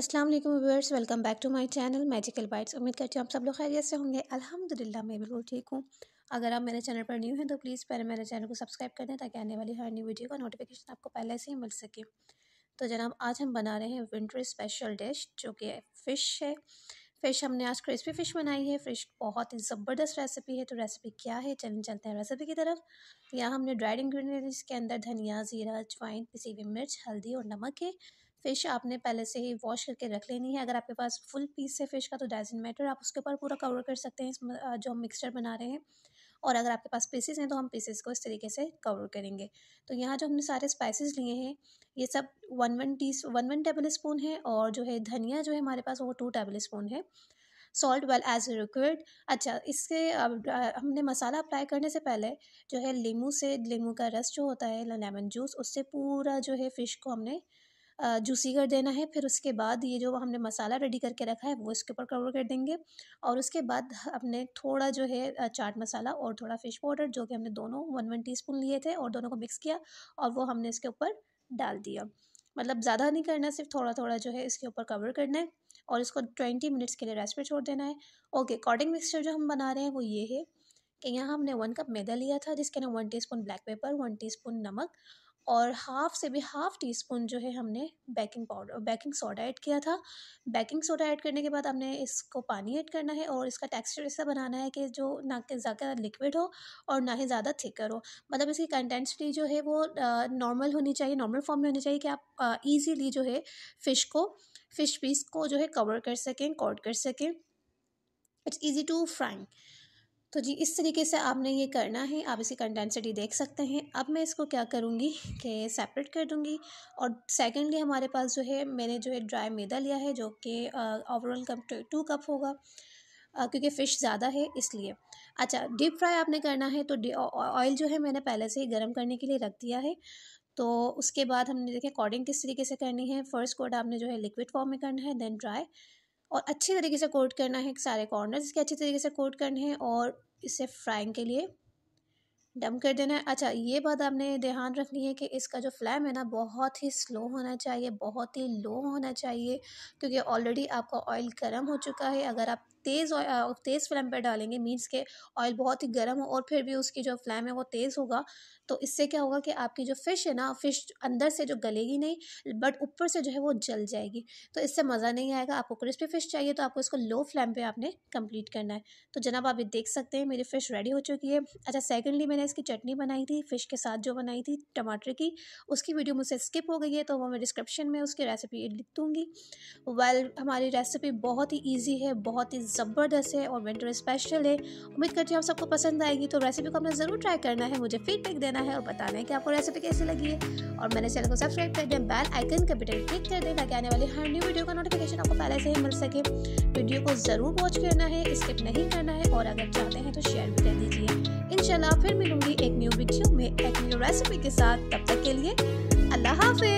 अस्सलाम वालेकुम viewers welcome back to my channel Magical Bites उम्मीद करती हूँ आप सब लोग खैरियत से होंगे अल्हम्दुलिल्लाह मैं बिल्कुल ठीक हूँ अगर आप मेरे चैनल पर न्यू हैं तो प्लीज़ पहले मेरे चैनल को सब्सक्राइब कर दें ताकि आने वाली हर न्यू वीडियो का नोटिफिकेशन आपको पहले से ही मिल सके तो जनाब आज हम बना रहे हैं विंटर स्पेशल डिश जो कि फ़िश है फ़िश हमने आज क्रिस्पी फ़िश बनाई है फ़िश बहुत ही ज़बरदस्त रेसिपी है तो रेसिपी क्या है चलें चलते हैं रेसिपी की तरफ यहाँ हमने ड्राइड इंग्रेडिएंट्स के अंदर धनिया ज़ीरा अजवाइन पिसी हुई मिर्च हल्दी और नमक है फ़िश आपने पहले से ही वॉश करके रख लेनी है अगर आपके पास फुल पीस है फ़िश का तो डाइजन मैटर आप उसके ऊपर पूरा कवर कर सकते हैं इस जो हम मिक्सचर बना रहे हैं और अगर आपके पास पीसेस हैं तो हम पीसेस को इस तरीके से कवर करेंगे तो यहाँ जो हमने सारे स्पाइसेस लिए हैं ये सब one one tea one one tablespoon है और जो है धनिया जो है हमारे पास वो टू टेबल स्पून है सॉल्ट वेल एज रिक्वेड अच्छा इसके अब हमने मसाला अप्लाई करने से पहले जो है लीमू से लीमू का रस जो होता है लेमन जूस उससे पूरा जो है फ़िश को हमने जूसी कर देना है फिर उसके बाद ये जो हमने मसाला रेडी करके रखा है वो इसके ऊपर कवर कर देंगे और उसके बाद हमने थोड़ा जो है चाट मसाला और थोड़ा फिश पाउडर जो कि हमने दोनों वन वन स्पून लिए थे और दोनों को मिक्स किया और वो हमने इसके ऊपर डाल दिया मतलब ज़्यादा नहीं करना सिर्फ थोड़ा थोड़ा जो है इसके ऊपर कवर करना है और इसको ट्वेंटी मिनट्स के लिए रेस्ट पर छोड़ देना है ओके कॉटिंग मिक्सचर जो हम बना रहे हैं वो ये है कि यहाँ हमने वन कप मैदा लिया था जिसके अंदर one teaspoon black pepper one teaspoon नमक और हाफ से भी हाफ टी स्पून जो है हमने baking powder baking soda add किया था बेकिंग सोडा ऐड करने के बाद हमने इसको पानी ऐड करना है और इसका टेक्सचर ऐसा बनाना है कि जो ना कि ज़्यादा लिक्विड हो और ना ही ज़्यादा थिकर हो मतलब इसकी कंटेंसिटी जो है वो नॉर्मल होनी चाहिए नॉर्मल फॉर्म में होनी चाहिए कि आप ईजीली जो है फ़िश को फ़िश पीस को जो है कवर कर सकें कॉट कर सकें इट्स ईजी टू फ्राइंग तो जी इस तरीके से आपने ये करना है आप इसकी कंडेंसिटी देख सकते हैं अब मैं इसको क्या करूँगी कि सेपरेट कर दूँगी और सेकेंडली हमारे पास जो है मैंने जो है ड्राई मैदा लिया है जो कि ओवरऑल कप टू कप होगा आ, क्योंकि फ़िश ज़्यादा है इसलिए अच्छा डीप फ्राई आपने करना है तो ऑयल जो है मैंने पहले से ही गर्म करने के लिए रख दिया है तो उसके बाद हमने देखें कोडिंग किस तरीके से करनी है फर्स्ट कोड आपने जो है लिक्विड फॉर्म में करना है देन ड्राई और अच्छी तरीके से कोट करना है सारे कॉर्नर्स इसके अच्छी तरीके से कोट करने हैं और इसे फ्राइंग के लिए डम कर देना है अच्छा ये बात आपने ध्यान रखनी है कि इसका जो फ्लेम है ना बहुत ही स्लो होना चाहिए बहुत ही लो होना चाहिए क्योंकि ऑलरेडी आपका ऑयल गर्म हो चुका है अगर आप तेज़ तेज़ फ्लेम पर डालेंगे मीन्स के ऑयल बहुत ही गर्म हो और फिर भी उसकी जो फ्लेम है वो तेज़ होगा तो इससे क्या होगा कि आपकी जो फ़िश है ना फ़िश अंदर से जो गलेगी नहीं बट ऊपर से जो है वो जल जाएगी तो इससे मज़ा नहीं आएगा आपको क्रिस्पी फ़िश चाहिए तो आपको इसको लो फ्लेम पर आपने कंप्लीट करना है तो जनाब आप ये देख सकते हैं मेरी फ़िश रेडी हो चुकी है अच्छा सेकेंडली मैंने इसकी चटनी बनाई थी फ़िश के साथ जो बनाई थी टमाटर की उसकी वीडियो मुझसे स्किप हो गई है तो वो मैं डिस्क्रिप्शन में उसकी रेसिपी लिख दूँगी वेल well, हमारी रेसिपी बहुत ही ईजी है बहुत ही ज़बरदस्त है और विंटर स्पेशल है उम्मीद करती हूँ आप सबको पसंद आएगी तो रेसिपी को आपने ज़रूर ट्राई करना है मुझे फीडबैक देना है और बताना है कि आपको रेसिपी कैसी लगी है और मैंने चैनल को सब्सक्राइब कर दें बेल आइकन का बटन क्लिक कर दें ताकि आने वाली हर न्यू वीडियो का नोटिफिकेशन आपको पहले से ही मिल सके वीडियो को ज़रूर वॉच करना है स्किप नहीं करना है और अगर चाहते हैं तो शेयर भी कर दीजिए इंशाल्लाह फिर मिलूंगी एक न्यू वीडियो में एक न्यू रेसिपी के साथ तब तक के लिए अल्लाह हाफिज